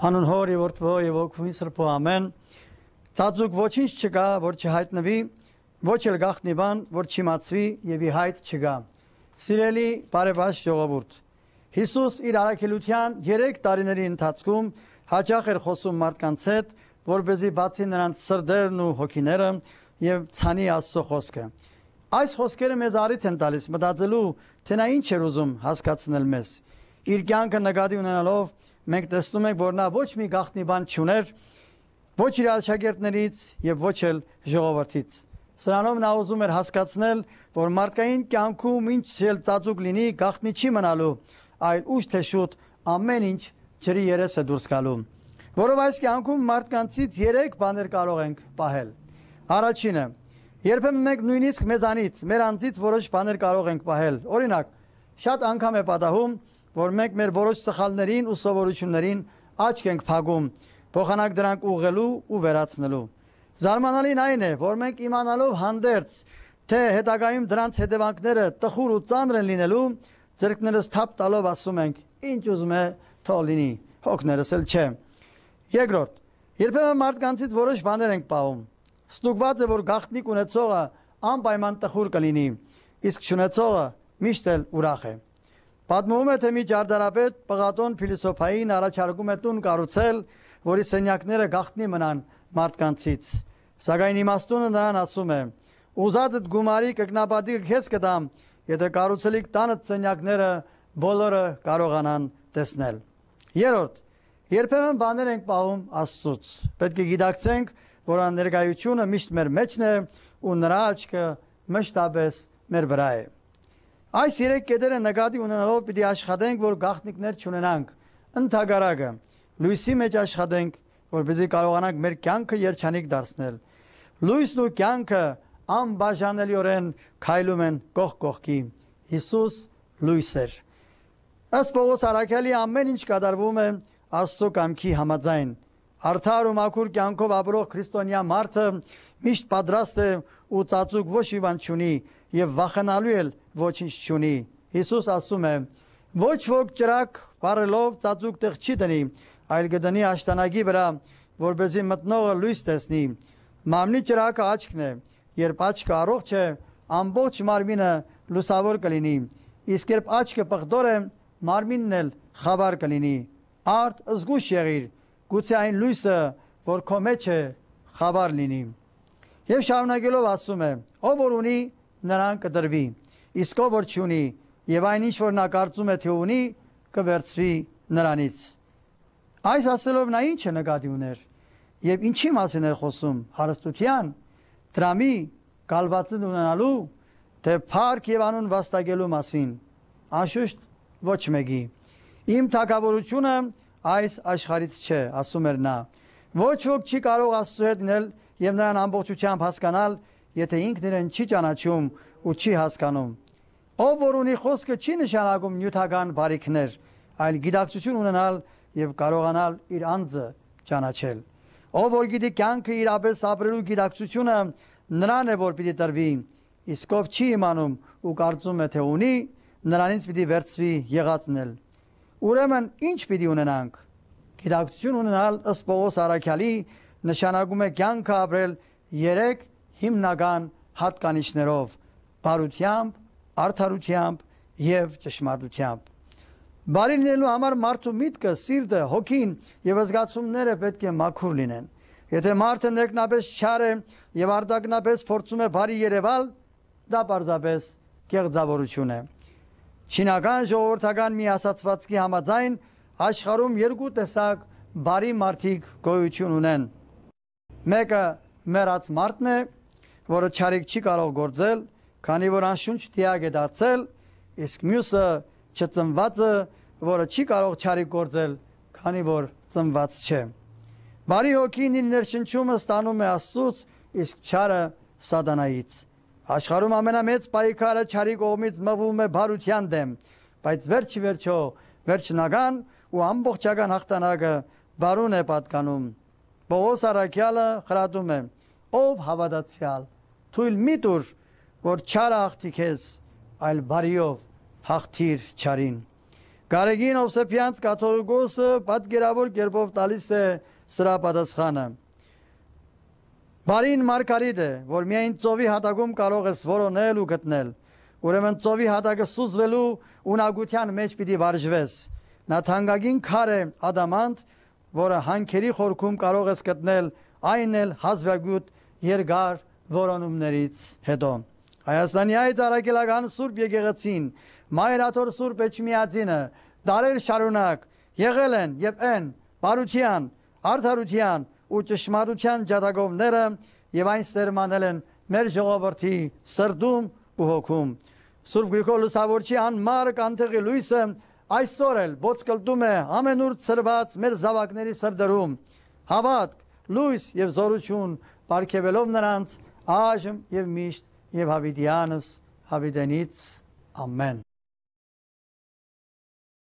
Հանուն հոր եւ որդվո եւ օգնի սրբո ամեն։ Ծածուկ ոչինչ չկա, որ չհայտնվի, ոչ էլ գախնի բան, որ չիմացվի եւ իհայտ չգա։ Սիրելի բարեբաշտ ժողովուրդ, Հիսուս իր առաքելության 3 տարիների ընթացքում հաճախ էր խոսում մարդկանց հետ, որբեզի բացի նրանց սրդերն ու հոգիները եւ ցանի Աստծո խոսքը։ Այս խոսքերը մեզ առիթ են տալիս մտածելու, թե նա ինչ էր ուզում հասկացնել մեզ։ Իր կյանքը նկատի ունենալով մենք տեսնում ենք, որ նա ոչ մի գաղտնի բան չուներ ոչ իր աշակերտներից եւ ոչ էլ ժողովրդից։ Սրանով նա ուզում էր հասկացնել, որ մարդկային կյանքում ինչ էլ ծածուկ լինի, գաղտնի չի մնալու, այլ ուշ թե շուտ ամեն ինչ ջրի երես է դուրս գալու։ Որով այս կյանքում մարդկանցից 3 բաներ կարող ենք պահել։ Առաջինը Երբեմն մենք նույնիսկ մեզանից, մեր անձից որոշ բաներ կարող ենք պահել։ Օրինակ, շատ անգամ է պատահում, որ մենք մեր որոշ սխալներին ու սովորություններին աչք ենք փակում, փոխանակ դրանք ուղղելու ու վերացնելու։ Զարմանալին այն է, որ մենք իմանալով հանդերձ, թե հետագայում դրանց հետևանքները տխուր ու ծանր են լինելու, ձերքներս թափ տալով ասում ենք, ինչ ուզում է թող լինի, հոգներս էլ չէ։ Երկրորդ, երբեմն մարդկանցից որոշ բաներ ենք ողում։ Ստուգված է, որ գախտնիկ ունեցողը անպայման տխուր կլինի, իսկ չունեցողը միշտ էլ ուրախ է։ Պատմում է, թե միջ արդարապետ Պղատոն փիլիսոփային առաջարկում է տուն կառուցել, որի սենյակները գախտնի մնան մարդկանցից։ Սակայն իմաստունը նրան ասում է. «Ուզածդ գումարի կգնապատի քեզ կտամ, եթե կառուցելիք տանդ սենյակները բոլորը կարողանան տեսնել»։ Երորդ Երբեմն բաներ ենք պահում Աստծուց։ Պետք է գիտակցենք, որ աներգայությունը միշտ մեր մեջն է ու նրա աչքը մշտապես մեր վրա է։ Այս երեք կետերը նկատի ունենալով պիտի աշխատենք, որ գաղտնիքներ չունենանք։ Ընթագարակը լույսի մեջ աշխատենք, որպեսզի կարողանանք մեր կյանքը երջանիկ դարձնել։ Լույսն ու կյանքը անբաժանելիորեն քայլում են կողք կողքի։ Հիսուս լույս էր։ Ըստ Պողոս Արաքյալի ամեն ինչ կատարվում է Աստծո կամքի համաձայն։ Արդար ու մաքուր կյանքով ապրող քրիստոնյա մարդը միշտ պատրաստ է ու ծածուկ ոչ իվան չունի եւ վախենալու էլ ոչինչ չունի։ Հիսուս ասում է. ոչ ոք ճրակ վառելով ծածուկ տեղ չի դնի, այլ կդնի աշտանագի վրա, որ เป զի մտնողը լույս տեսնի։ Մամնի ճրակը աչքն է, երբ աչքը առողջ է, ամբողջ մարմինը լուսավոր կլինի։ Իսկ երբ աչքը պղտոր է, մարմինն էլ խավար կլինի։ Արդ զգուշ եղիր, գուցե այն լույսը, որ քո մեջ է, խավար լինի։ Եվ շարունակելով ասում է. ով որ ունի, նրան կդրվի իսկ ով որ չունի եւ այնինչ որ նա կարծում է թե ունի կվերցվի նրանից այս ասելով նա ինչ է նկատի ուներ եւ ինչի մասին էր խոսում հարստության դրամի գալվածն ունենալու թե փառք եւ անուն վաստակելու մասին անշուշտ ոչ մեկի իմ թակավորությունը այս աշխարից չէ ասում էր նա ոչ ոք չի կարող աստծո հետ լինել եւ նրան ամբողջությամբ հասկանալ եթե ինքն իրեն չի ճանաչում ու չի հասկանում։ Ով որ ունի խոսքը չի նշանակում նյութական բարիքներ, այլ գիտակցություն ունենալ եւ կարողանալ իր անձը ճանաչել։ Ով որ գիտի կյանքը իրապես ապրելու գիտակցությունը նրանն է որ պիտի տրվի, իսկ ով չի իմանում ու կարծում է թե ունի, նրանից պիտի վերցվի եղածնել։ Ուրեմն ինչ պիտի ունենանք։ Գիտակցություն ունենալ ըստ Պողոս Արաքյալի նշանակում է կյանքը ապրել 3 հիմնական հատկանիշներով՝ բարությամբ, արդարությամբ եւ ճշմարտությամբ։ Բարի լինելու համար մարդու միտքը, սիրտը, հոգին եւ զգացումները պետք է մաքուր լինեն։ Եթե մարդը ներքնապես չար է եւ արդագնապես փորձում է բարի երևալ, դա պարզապես կեղծավորություն է։ Չինական ժողովրդական մի ասացվածքի համաձայն աշխարհում երկու տեսակ բարի մարդիկ գոյություն ունեն։ Մեկը մեռած մարդն է, որը ճարիք չի կարող գործել, քանի որ անշունչ դիագ է դարձել, իսկ մյուսը չծնվածը, որը չի կարող ճարիք գործել, քանի որ ծնված չէ։ Բարի հոգին իր ներշնչումը ստանում է Աստծուց, իսկ ճարը սատանայից։ Աշխարհում ամենամեծ պայքարը ճարի կողմից մղվում է բարության դեմ, բայց վերջի վերջո վերջնական ու ամբողջական հաղթանակը բարուն է պատկանում։ Պողոս Արաքյալը խրատում է. Ով հավատացյալ թույլ մի տուր, որ չարը հաղթիքես, այլ բարիով հաղթիր չարին։ Գարեգին Օսեփյանց կաթողիկոսը պատկերավոր կերպով տալիս է սրա պատասխանը։ Բարին Մարգարիտը, որ միայն ծովի հատակում կարող ես որոնել ու գտնել, ուրեմն ծովի հատակը սուզվելու ունակության մեջ պիտի վարժվես։ Նա թանկագին քար է ադամանդ, որը հանքերի խորքում կարող ես գտնել, այն էլ հազվագյուտ երգար որոնումներից հետո Հայաստանի հայ ցարակելական Սուրբ Եկեղեցին Մայրաթոր Սուրբ Էջմիածինը դարեր շարունակ եղել են եւ են բարության, արդարության ու ճշմարտության ջատագովները եւ այն սերմանել են մեր ժողովրդի սրտում ու հոգում։ Սուրբ Գրիգոր Լուսավորչի անմար կանթեղի լույսը այսօր էլ ոչ կլտում է ամենուր ծրված մեր զավակների սրդերում։ Հավատք, լույս եւ զորություն, ապարգևելով նրանց այժմ եւ միշտ եւ հավիտյանս հավիտենից ամեն